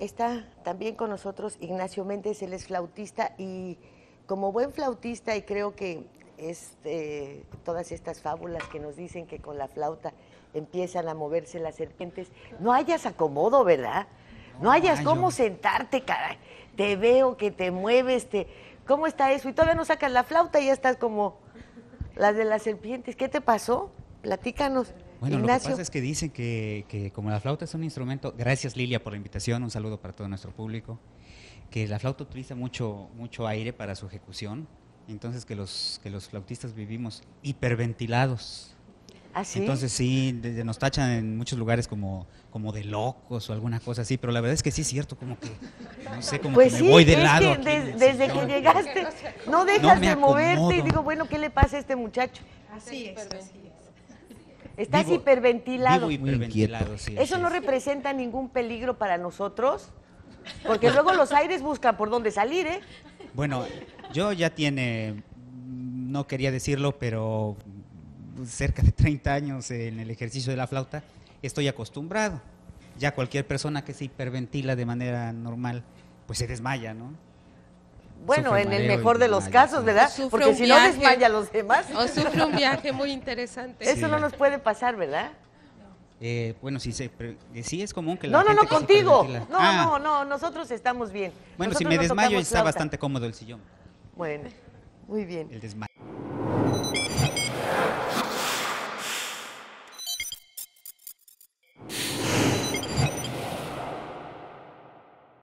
está también con nosotros Ignacio Méndez, él es flautista y como buen flautista y creo que es este, todas estas fábulas que nos dicen que con la flauta empiezan a moverse las serpientes, no hayas acomodo, ¿verdad? No hayas cómo sentarte, caray. Te veo que te mueves, te... ¿cómo está eso? Y todavía no sacas la flauta y ya estás como las de las serpientes. ¿Qué te pasó? Platícanos. Bueno, lo que pasa es que dicen que, que, como la flauta es un instrumento, gracias Lilia por la invitación, un saludo para todo nuestro público, que la flauta utiliza mucho, mucho aire para su ejecución, entonces que los, que los flautistas vivimos hiperventilados. ¿Ah, Entonces sí, nos tachan en muchos lugares como, como de locos o alguna cosa así, pero la verdad es que sí es cierto, como que, no sé, como pues me voy de lado. desde que llegaste, no dejas de moverte y digo, bueno, ¿qué le pasa a este muchacho? Así es. Estás hiperventilado. hiperventilado Eso no representa ningún peligro para nosotros, porque luego los aires buscan por dónde salir, ¿eh? Bueno, yo ya tiene, no quería decirlo, pero cerca de 30 años en el ejercicio de la flauta, estoy acostumbrado. Ya cualquier persona que se hiperventila de manera normal, pues se desmaya, ¿no? Bueno, en el mejor de los casos, ¿verdad? Porque si no desmaya a los demás. O sufre un viaje muy interesante. Eso no nos puede pasar, ¿verdad? Eh, bueno, sí, eh, sí es común que la No, no, no, contigo. No, ah. no, no, nosotros estamos bien. Bueno, si me desmayo está bastante cómodo el sillón. Bueno, muy bien. El